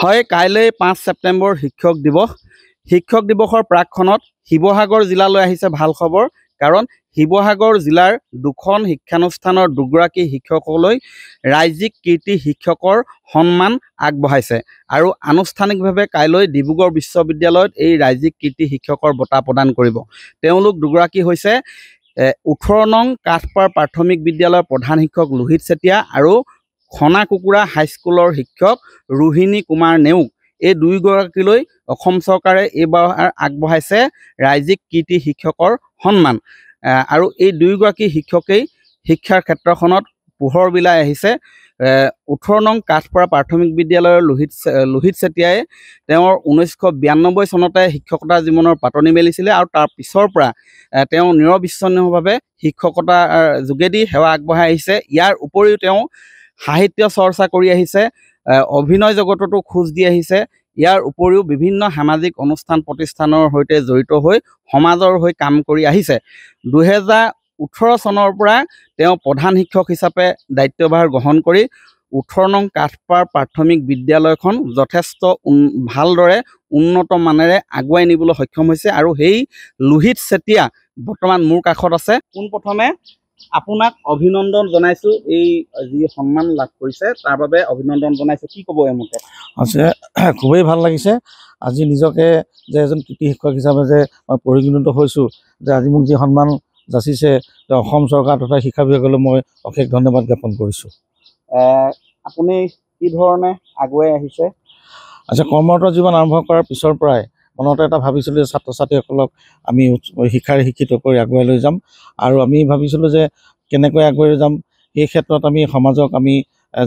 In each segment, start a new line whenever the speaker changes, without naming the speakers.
হয় কাইলৈ পাঁচ ছেপ্টেম্বৰ শিক্ষক দিৱস শিক্ষক দিৱসৰ প্ৰাকখনত শিৱসাগৰ জিলালৈ আহিছে ভাল খবৰ কাৰণ শিৱসাগৰ জিলাৰ দুখন শিক্ষানুষ্ঠানৰ দুগৰাকী শিক্ষকলৈ ৰাজ্যিক কীৰ্তি শিক্ষকৰ সন্মান আগবঢ়াইছে আৰু আনুষ্ঠানিকভাৱে কাইলৈ ডিব্ৰুগড় বিশ্ববিদ্যালয়ত এই ৰাজ্যিক কীৰ্তি শিক্ষকৰ বঁটা প্ৰদান কৰিব তেওঁলোক দুগৰাকী হৈছে ওঠৰ নং কাঠপাৰ প্ৰাথমিক বিদ্যালয়ৰ প্ৰধান শিক্ষক লোহিত চেতিয়া আৰু খনা কুকুৰা হাইস্কুলৰ শিক্ষক ৰোহিণী কুমাৰ নেওগ এই দুয়োগৰাকীলৈ অসম চৰকাৰে এইবাৰ আগবঢ়াইছে ৰাজ্যিক কীৰ্তি শিক্ষকৰ সন্মান আৰু এই দুয়োগৰাকী শিক্ষকেই শিক্ষাৰ ক্ষেত্ৰখনত পোহৰ বিলাই আহিছে ওঠৰ নং কাঠপাৰা প্ৰাথমিক বিদ্যালয়ৰ লোহিত লোহিত চেতিয়াই তেওঁৰ ঊনৈছশ বিৰান্নব্বৈ চনতে শিক্ষকতা জীৱনৰ পাতনি মেলিছিলে আৰু তাৰ পিছৰ পৰা তেওঁ নিৰবিচ্ছিন্নভাৱে শিক্ষকতাৰ যোগেদি সেৱা আগবঢ়াই আহিছে ইয়াৰ উপৰিও তেওঁ সাহিত্য চৰ্চা কৰি আহিছে অভিনয় জগততো খোজ দি আহিছে ইয়াৰ উপৰিও বিভিন্ন সামাজিক অনুষ্ঠান প্ৰতিষ্ঠানৰ সৈতে জড়িত হৈ সমাজৰ হৈ কাম কৰি আহিছে দুহেজাৰ ওঠৰ চনৰ পৰা তেওঁ প্ৰধান শিক্ষক হিচাপে দায়িত্বভাৰ গ্ৰহণ কৰি ওঠৰ নং কাঠপাৰ প্ৰাথমিক বিদ্যালয়খন যথেষ্ট উন ভালদৰে উন্নত মানেৰে আগুৱাই নিবলৈ সক্ষম হৈছে আৰু সেই লোহিত চেতিয়া বৰ্তমান মোৰ কাষত আছে পোনপ্ৰথমে আপোনাক অভিনন্দন জনাইছো এই যি সন্মান লাভ কৰিছে তাৰ বাবে অভিনন্দন জনাইছো কি ক'ব এই মতে
খুবেই ভাল লাগিছে আজি নিজকে যে এজন কৃতি শিক্ষক হিচাপে যে মই পৰিগণিত হৈছোঁ যে আজি মোক যি সন্মান যাচিছে যে অসম চৰকাৰ তথা শিক্ষা বিভাগলৈ মই অশেষ ধন্যবাদ জ্ঞাপন কৰিছোঁ
আপুনি কি ধৰণে আগুৱাই আহিছে
আচ্ছা কৰ্মৰত জীৱন আৰম্ভ কৰাৰ পিছৰ পৰাই মনতে এটা ভাবিছিলোঁ যে ছাত্ৰ ছাত্ৰীসকলক আমি শিক্ষাৰে শিক্ষিত কৰি আগুৱাই লৈ যাম আৰু আমি ভাবিছিলোঁ যে কেনেকৈ আগুৱাই যাম সেই ক্ষেত্ৰত আমি সমাজক আমি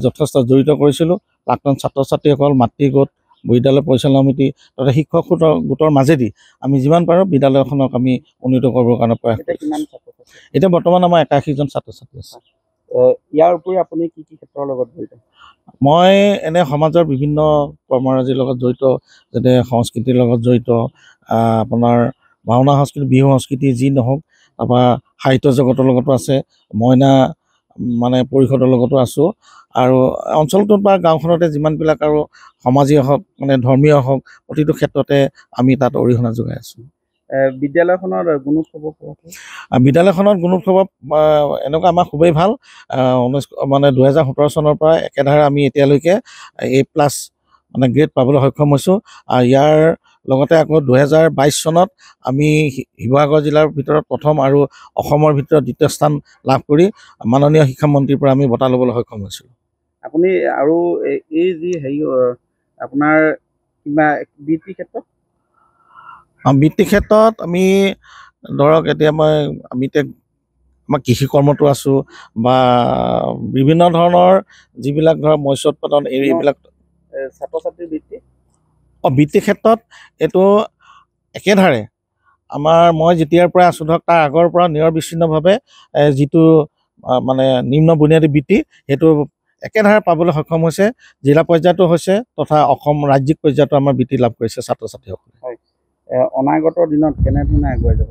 যথেষ্ট জড়িত কৰিছিলোঁ প্ৰাক্তন ছাত্ৰ ছাত্ৰীসকল মাতৃ গোট বিদ্যালয় পৰিচালনা সমিতি তথা শিক্ষক গোটৰ মাজেদি আমি যিমান পাৰোঁ বিদ্যালয়খনক আমি উন্নীত কৰিবৰ কাৰণে প্ৰয়াস এতিয়া বৰ্তমান আমাৰ একাশীজন ছাত্ৰ ছাত্ৰী আছে
ইয়াৰ উপৰি আপুনি কি কি ক্ষেত্ৰৰ লগত জড়িত
মই এনে সমাজৰ বিভিন্ন কৰ্মৰাজিৰ লগত জড়িত যেনে সংস্কৃতিৰ লগত জড়িত আপোনাৰ ভাওনা সংস্কৃতি বিহু সংস্কৃতি যি নহওক তাৰপৰা সাহিত্য জগতৰ লগতো আছে মইনা মানে পৰিষদৰ লগতো আছোঁ আৰু অঞ্চলটোত বা গাঁওখনতে যিমানবিলাক আৰু সমাজীয় হওক মানে ধৰ্মীয় হওক প্ৰতিটো ক্ষেত্ৰতে আমি তাত অৰিহণা যোগাই আছোঁ
বিদ্যালয়খনত গুণোৎসৱ
বিদ্যালয়খনত এনেকুৱা আমাৰ খুবেই ভাল ঊনৈছ মানে দুহেজাৰ সোতৰ চনৰ পৰা একেধাৰে আমি এতিয়ালৈকে এ প্লাছ মানে গ্ৰেড পাবলৈ সক্ষম হৈছোঁ আৰু ইয়াৰ লগতে আকৌ দুহেজাৰ বাইছ চনত আমি শিৱসাগৰ জিলাৰ ভিতৰত প্ৰথম আৰু অসমৰ ভিতৰত দ্বিতীয় স্থান লাভ কৰি মাননীয় শিক্ষামন্ত্ৰীৰ পৰা আমি বঁটা ল'বলৈ সক্ষম হৈছিলোঁ
আপুনি আৰু এই যি হেৰি আপোনাৰ কিবা বৃত্তিৰ ক্ষেত্ৰত
বৃত্তি ক্ষেত্ৰত আমি ধৰক এতিয়া মই আমি এতিয়া আমাৰ কৃষি কৰ্মটো আছোঁ বা বিভিন্ন ধৰণৰ যিবিলাক ধৰক মৎস্য উৎপাদন এইবিলাক
ছাত্ৰ ছাত্ৰীৰ বৃত্তি
অঁ বৃত্তি ক্ষেত্ৰত এইটো একেধাৰে আমাৰ মই যেতিয়াৰ পৰা আছোঁ ধৰক তাৰ আগৰ পৰা নিৰ বিচ্ছিন্নভাৱে যিটো মানে নিম্ন বুনিয়াদী বৃত্তি সেইটো একেধাৰে পাবলৈ সক্ষম হৈছে জিলা পৰ্যায়তো হৈছে তথা অসম ৰাজ্যিক পৰ্যায়তো আমাৰ বৃত্তি লাভ কৰিছে ছাত্ৰ ছাত্ৰীসকলে
অনাগত দিনত কেনেধৰণে আগুৱাই যাব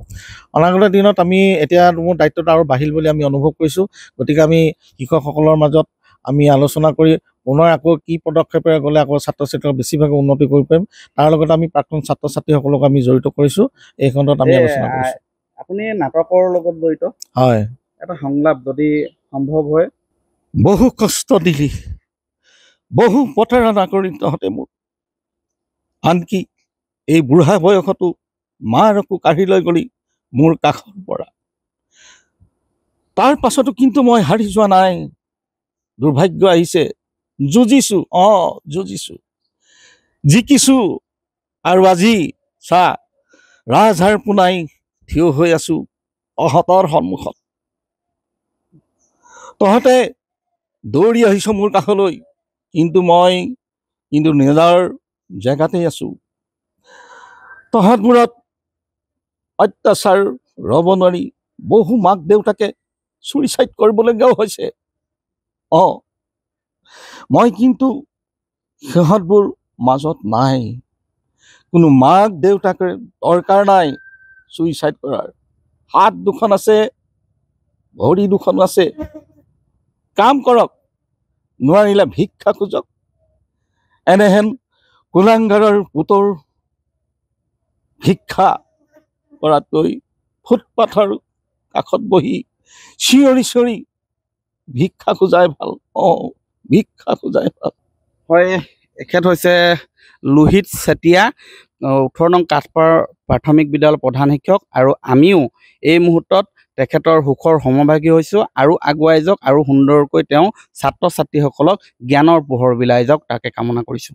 অনাগত দিনত আমি এতিয়া মোৰ দায়িত্বটো আৰু বাঢ়িল বুলি আমি অনুভৱ কৰিছোঁ গতিকে আমি শিক্ষকসকলৰ মাজত আমি আলোচনা কৰি পুনৰ আকৌ কি পদক্ষেপে গ'লে আকৌ ছাত্ৰ ছাত্ৰীসকল বেছিভাগে উন্নতি কৰিব পাৰিম তাৰ লগত আমি প্ৰাক্তন ছাত্ৰ ছাত্ৰীসকলক আমি জড়িত কৰিছোঁ এই খণ্ডত আমি আলোচনা কৰিছোঁ
আপুনি নাটকৰ লগত জড়িত হয় এটা সংলাপ যদি সম্ভৱ হয়
বহু কষ্ট দিলি বহু পথেৰে নাগৰিক তহঁতে মোক আনকি এই বুঢ়া বয়সতো মাৰকো কাঢ়ি লৈ গলি মোৰ কাষৰ পৰা তাৰ পাছতো কিন্তু মই হাৰি যোৱা নাই দুৰ্ভাগ্য আহিছে যুঁজিছোঁ অঁ যুঁজিছোঁ জিকিছোঁ আৰু আজি চা ৰাজহাৰ পোনাই থিয় হৈ আছোঁ অহঁতৰ সন্মুখত তহঁতে দৌৰি আহিছ মোৰ কাষলৈ কিন্তু মই কিন্তু নিজৰ জেগাতেই আছোঁ তহাতবোৰত অত্যাচাৰ ৰ'ব নোৱাৰি বহু মাক দেউতাকে চুইচাইড কৰিবলগীয়াও হৈছে অঁ মই কিন্তু সিহঁতবোৰ মাজত নাই কোনো মাক দেউতাকে দৰকাৰ নাই চুইচাইড কৰাৰ হাত দুখন আছে ভৰি দুখন আছে কাম কৰক নোৱাৰিলে ভিক্ষা খোজক এনেহেন কোলাংগাৰৰ পুতৰ ভিক্ষা কৰাতকৈ ফুটপাথৰ কাষত বহি চিঞৰি চিঞৰি
ভিক্ষা খোজাই ভাল অঁ ভিক্ষা খোজাই ভাল হয় এখেত হৈছে লোহিত চেতিয়া ওঠৰ নং কাঠপাৰ প্ৰাথমিক বিদ্যালয়ৰ প্ৰধান শিক্ষক আৰু আমিও এই মুহূৰ্তত তেখেতৰ সুখৰ সমভাগী হৈছোঁ আৰু আগুৱাই যাওক আৰু সুন্দৰকৈ তেওঁ ছাত্ৰ ছাত্ৰীসকলক জ্ঞানৰ পোহৰ বিলাই যাওক তাকে কামনা কৰিছোঁ